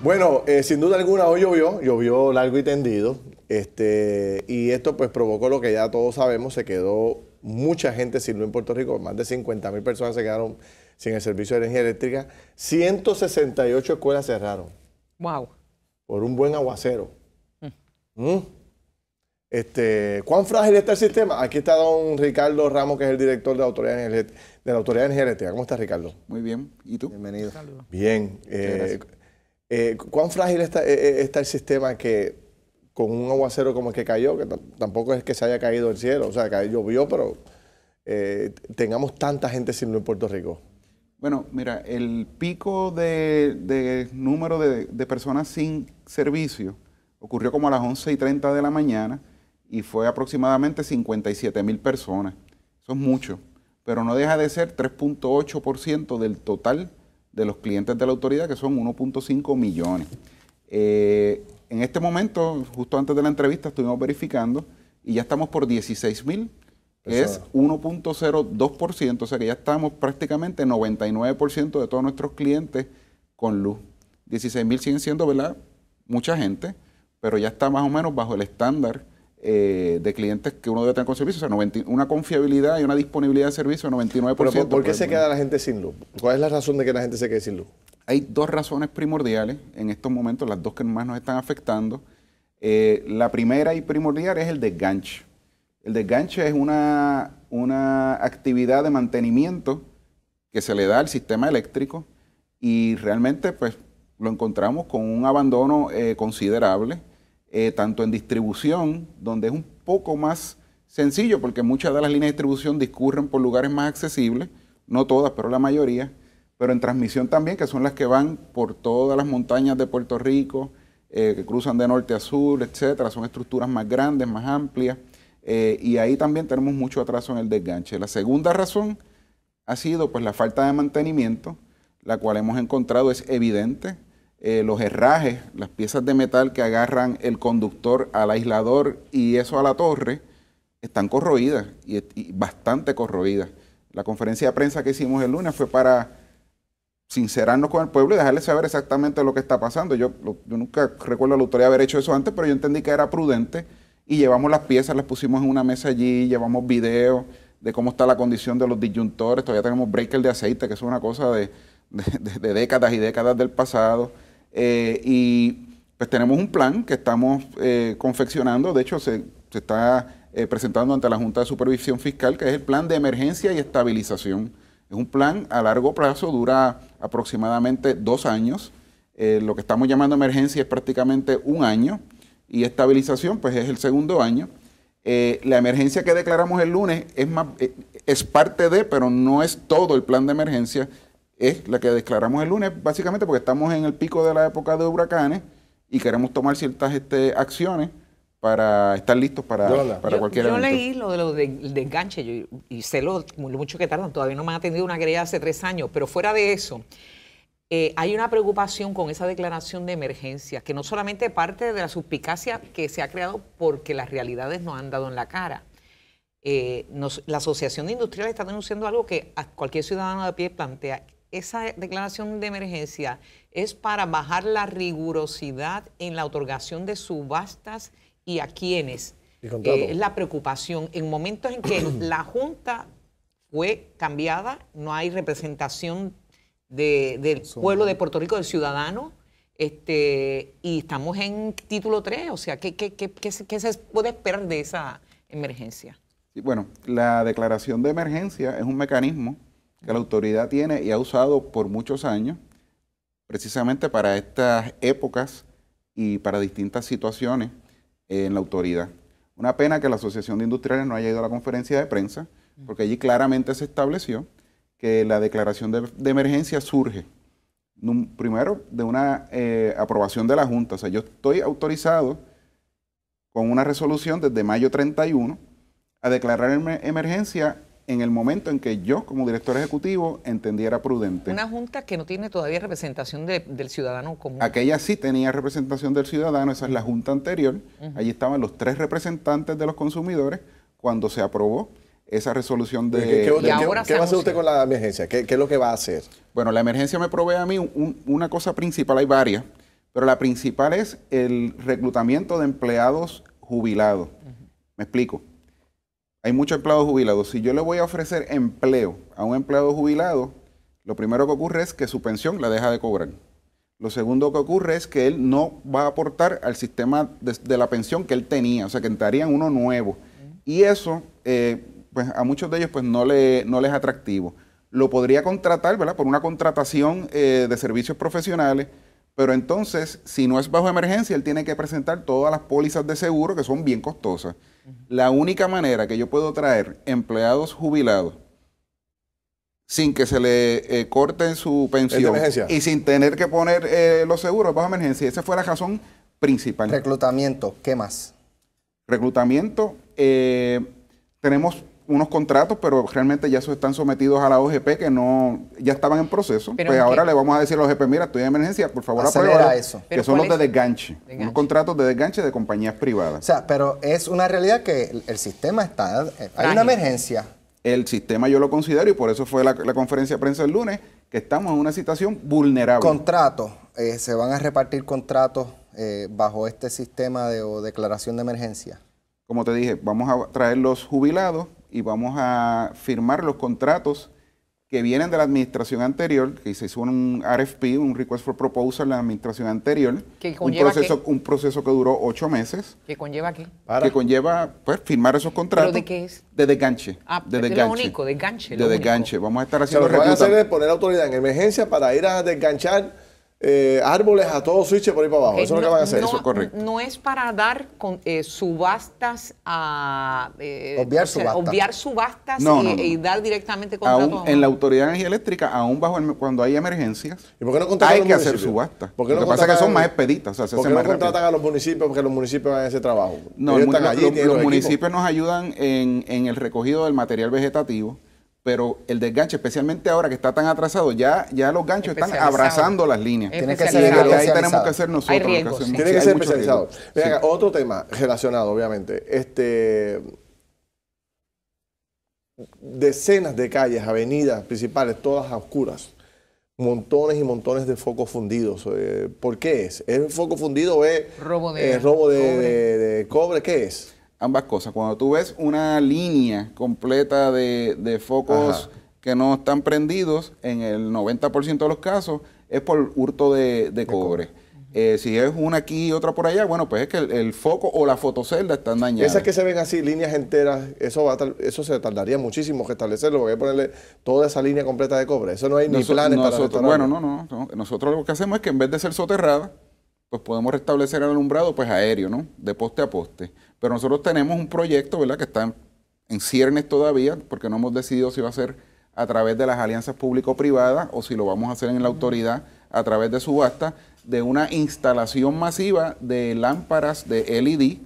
Bueno, eh, sin duda alguna hoy llovió, llovió largo y tendido, este, y esto pues provocó lo que ya todos sabemos, se quedó mucha gente sin luz en Puerto Rico, más de 50 mil personas se quedaron sin el servicio de energía eléctrica, 168 escuelas cerraron. Wow. Por un buen aguacero. Mm. Mm. Este, ¿Cuán frágil está el sistema? Aquí está don Ricardo Ramos, que es el director de la Autoridad de, Energía, Eléctrica. ¿Cómo estás, Ricardo? Muy bien. ¿Y tú? Bienvenido. Bien. Eh, eh, ¿Cuán frágil eh, eh, está, el sistema que con un aguacero como el que cayó, que tampoco es que se haya caído el cielo, o sea, que llovió, pero tengamos tanta gente sin luz en Puerto Rico? Bueno, mira, el pico de, número de, personas sin servicio ocurrió como a las 11 y 30 de la mañana y fue aproximadamente 57 mil personas. Eso es mucho, pero no deja de ser 3.8% del total de los clientes de la autoridad, que son 1.5 millones. Eh, en este momento, justo antes de la entrevista, estuvimos verificando y ya estamos por 16 mil, que es 1.02%, o sea que ya estamos prácticamente 99% de todos nuestros clientes con luz. 16 mil siguen siendo, ¿verdad? Mucha gente, pero ya está más o menos bajo el estándar eh, de clientes que uno debe tener con servicio. O sea, una confiabilidad y una disponibilidad de servicio de 99%. por, qué pues, se queda la gente sin luz? ¿Cuál es la razón de que la gente se quede sin luz? Hay dos razones primordiales en estos momentos, las dos que más nos están afectando. Eh, la primera y primordial es el desganche. El desganche es una, una actividad de mantenimiento que se le da al sistema eléctrico y realmente pues lo encontramos con un abandono eh, considerable eh, tanto en distribución, donde es un poco más sencillo, porque muchas de las líneas de distribución discurren por lugares más accesibles, no todas, pero la mayoría, pero en transmisión también, que son las que van por todas las montañas de Puerto Rico, eh, que cruzan de norte a sur, etcétera, son estructuras más grandes, más amplias, eh, y ahí también tenemos mucho atraso en el desganche. La segunda razón ha sido pues la falta de mantenimiento, la cual hemos encontrado es evidente, eh, los herrajes, las piezas de metal que agarran el conductor al aislador y eso a la torre, están corroídas y, bastante corroídas. La conferencia de prensa que hicimos el lunes fue para sincerarnos con el pueblo y dejarles saber exactamente lo que está pasando. Yo, nunca recuerdo a la autoridad haber hecho eso antes, pero yo entendí que era prudente y llevamos las piezas, las pusimos en una mesa allí, llevamos videos de cómo está la condición de los disyuntores, todavía tenemos breakers de aceite, que es una cosa de décadas y décadas del pasado. Eh, y pues tenemos un plan que estamos eh, confeccionando, de hecho se, está eh, presentando ante la Junta de Supervisión Fiscal, que es el plan de emergencia y estabilización. Es un plan a largo plazo, dura aproximadamente dos años. lo que estamos llamando emergencia es prácticamente un año y estabilización pues es el segundo año. la emergencia que declaramos el lunes es parte de, pero no es todo el plan de emergencia es la que declaramos el lunes, básicamente porque estamos en el pico de la época de huracanes y queremos tomar ciertas este, acciones para estar listos para, cualquier para yo, cualquier leí lo de lo del desganche y sé lo, mucho que tardan. Todavía no me han atendido una querella hace tres años, pero fuera de eso, eh, hay una preocupación con esa declaración de emergencia, que no solamente parte de la suspicacia que se ha creado porque las realidades nos han dado en la cara. Eh, la Asociación de Industriales está denunciando algo que cualquier ciudadano de pie plantea esa declaración de emergencia es para bajar la rigurosidad en la otorgación de subastas y a quienes. Es eh, la preocupación en momentos en que la Junta fue cambiada, no hay representación del pueblo de Puerto Rico, del ciudadano, este, y estamos en título 3, o sea, ¿qué, qué, qué, qué, se puede esperar de esa emergencia? bueno, la declaración de emergencia es un mecanismo que la autoridad tiene y ha usado por muchos años, precisamente para estas épocas y para distintas situaciones en la autoridad. Una pena que la Asociación de Industriales no haya ido a la conferencia de prensa, porque allí claramente se estableció que la declaración de, emergencia surge, primero, de una eh, aprobación de la Junta. O sea, yo estoy autorizado con una resolución desde mayo 31 a declarar emergencia en el momento en que yo, como director ejecutivo, entendiera prudente. Una junta que no tiene todavía representación del ciudadano común. Aquella sí tenía representación del ciudadano, esa es la junta anterior. Allí estaban los tres representantes de los consumidores cuando se aprobó esa resolución de... ¿Qué, qué, va a hacer usted con la emergencia? ¿Qué, es lo que va a hacer? Bueno, la emergencia me provee a mí una cosa principal, hay varias, pero la principal es el reclutamiento de empleados jubilados. Me explico hay muchos empleados jubilados. Si yo le voy a ofrecer empleo a un empleado jubilado, lo primero que ocurre es que su pensión la deja de cobrar. Lo segundo que ocurre es que él no va a aportar al sistema de, la pensión que él tenía, o sea, que entraría en uno nuevo. Y eso, eh, pues a muchos de ellos, pues no, le, no les es atractivo. Lo podría contratar, ¿verdad? Por una contratación eh, de servicios profesionales, pero entonces, si no es bajo emergencia, él tiene que presentar todas las pólizas de seguro que son bien costosas. La única manera que yo puedo traer empleados jubilados sin que se le eh, corten su pensión y sin tener que poner eh, los seguros bajo emergencia, esa fue la razón principal. Reclutamiento, ¿qué más? Reclutamiento, eh, tenemos unos contratos, pero realmente ya están sometidos a la OGP que no ya estaban en proceso. pues ahora le vamos a decir a la OGP, mira, estoy en emergencia, por favor aprueba eso. Que son los de desganche, unos contratos de desganche de compañías privadas. O sea, pero es una realidad que el, sistema está, eh, hay una emergencia. El sistema yo lo considero y por eso fue la, conferencia de prensa el lunes, que estamos en una situación vulnerable. Contratos, eh, se van a repartir contratos eh, bajo este sistema de o declaración de emergencia. Como te dije, vamos a traer los jubilados y vamos a firmar los contratos que vienen de la administración anterior, que se hizo un RFP, un Request for Proposal en la administración anterior, un, proceso, un proceso que duró ocho meses. ¿Que conlleva qué? Que pues, conlleva firmar esos contratos. de qué es? De desganche. Ah, de desganche. lo único, desganche. De desganche. Vamos a estar haciendo... que a hacer poner autoridad en emergencia para ir a desganchar eh, árboles a todo switch por ahí para abajo. eso es lo que van a hacer. eso es correcto. No es para dar eh, subastas a. Eh, obviar, subastas. y, dar directamente contratos. en la autoridad de energía eléctrica, aún bajo cuando hay emergencias, hay que hacer subastas. ¿Por lo que pasa es que son más expeditas. no contratan a los municipios? Porque los municipios van a ese trabajo. No, el, están los, municipios nos ayudan en el recogido del material vegetativo pero el desganche, especialmente ahora que está tan atrasado, ya, ya los ganchos están abrazando las líneas. Tiene que ser y ahí tenemos que hacer nosotros. Riesgos, que Tiene que ser especializado. otro tema relacionado, obviamente. Este, decenas de calles, avenidas principales, todas a oscuras. Montones y montones de focos fundidos. Eh, ¿Por qué es? ¿Es foco fundido o es robo eh, robo de cobre? ¿Qué es? ambas cosas. Cuando tú ves una línea completa de, focos que no están prendidos, en el 90% de los casos es por hurto de, cobre. Eh, si es una aquí y otra por allá, bueno, pues es que el, foco o la fotocelda están dañadas. Esas que se ven así, líneas enteras, eso va eso se tardaría muchísimo restablecerlo, porque hay que ponerle toda esa línea completa de cobre. Eso no hay ni planes nosotros, Bueno, no, no, Nosotros lo que hacemos es que en vez de ser soterrada, pues podemos restablecer el alumbrado pues aéreo, ¿no? De poste a poste. Pero nosotros tenemos un proyecto, ¿verdad?, que está en, ciernes todavía, porque no hemos decidido si va a ser a través de las alianzas público-privadas o si lo vamos a hacer en la autoridad a través de subasta, de una instalación masiva de lámparas de LED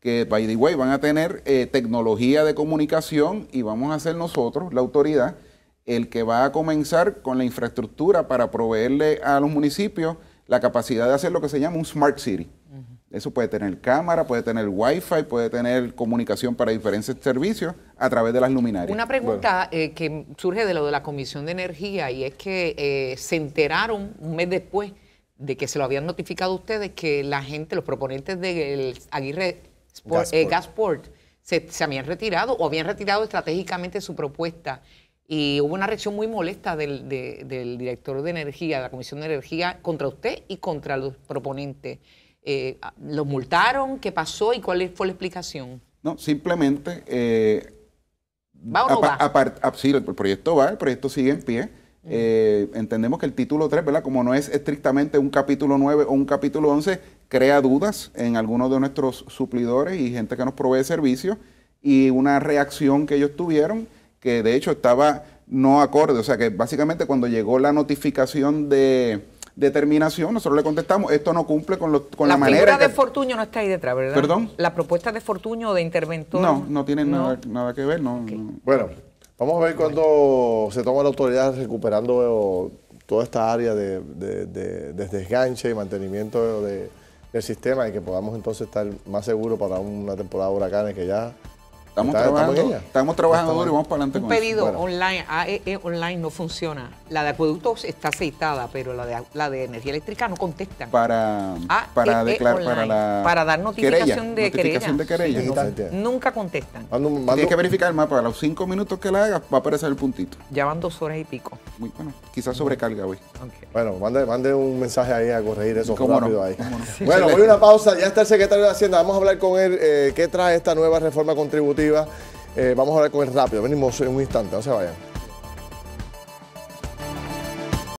que, by the way, van a tener eh, tecnología de comunicación y vamos a ser nosotros, la autoridad, el que va a comenzar con la infraestructura para proveerle a los municipios la capacidad de hacer lo que se llama un Smart City. Eso puede tener cámara, puede tener wifi, puede tener comunicación para diferentes servicios a través de las luminarias. Una pregunta eh, que surge de lo de la Comisión de Energía y es que eh, se enteraron un mes después de que se lo habían notificado ustedes que la gente, los proponentes del Aguirre Gasport, eh, se, habían retirado o habían retirado estratégicamente su propuesta. Y hubo una reacción muy molesta del director de energía, de la Comisión de Energía, contra usted y contra los proponentes eh, ¿Los multaron? ¿Qué pasó y cuál fue la explicación? No, simplemente... Eh, ¿Va o no va? Ah, sí, el proyecto va, el proyecto sigue en pie. Mm. Eh, entendemos que el título 3, ¿verdad? Como no es estrictamente un capítulo 9 o un capítulo 11, crea dudas en algunos de nuestros suplidores y gente que nos provee servicios y una reacción que ellos tuvieron que de hecho estaba no acorde. O sea que básicamente cuando llegó la notificación de, determinación, nosotros le contestamos, esto no cumple con, lo, con la, manera... La propuesta de Fortuño no está ahí detrás, ¿verdad? ¿Perdón? La propuesta de Fortuño de interventor... No, no tiene Nada, que ver, no, Bueno, vamos a ver cuando se toma la autoridad recuperando toda esta área de, de, de desganche y mantenimiento del sistema y que podamos entonces estar más seguros para una temporada de huracanes que ya Estamos trabajando, duro y vamos para adelante Un con pedido eso. online, AEE e online no funciona. La de acueductos está aceitada, pero la de, la de energía eléctrica no contesta. Para, e e para declarar, para la Para dar notificación de querella. nunca contestan. Tiene Tienes que verificar el mapa. A los cinco minutos que la hagas va a aparecer el puntito. Ya van dos horas y pico. Muy bueno. Quizás sobrecarga hoy. Bueno, mande, un mensaje ahí a corregir eso rápido ahí. bueno, voy a una pausa. Ya está el secretario de Hacienda. Vamos a hablar con él eh, qué trae esta nueva reforma contributiva eh, vamos a hablar con él rápido, venimos en un instante, no se vayan.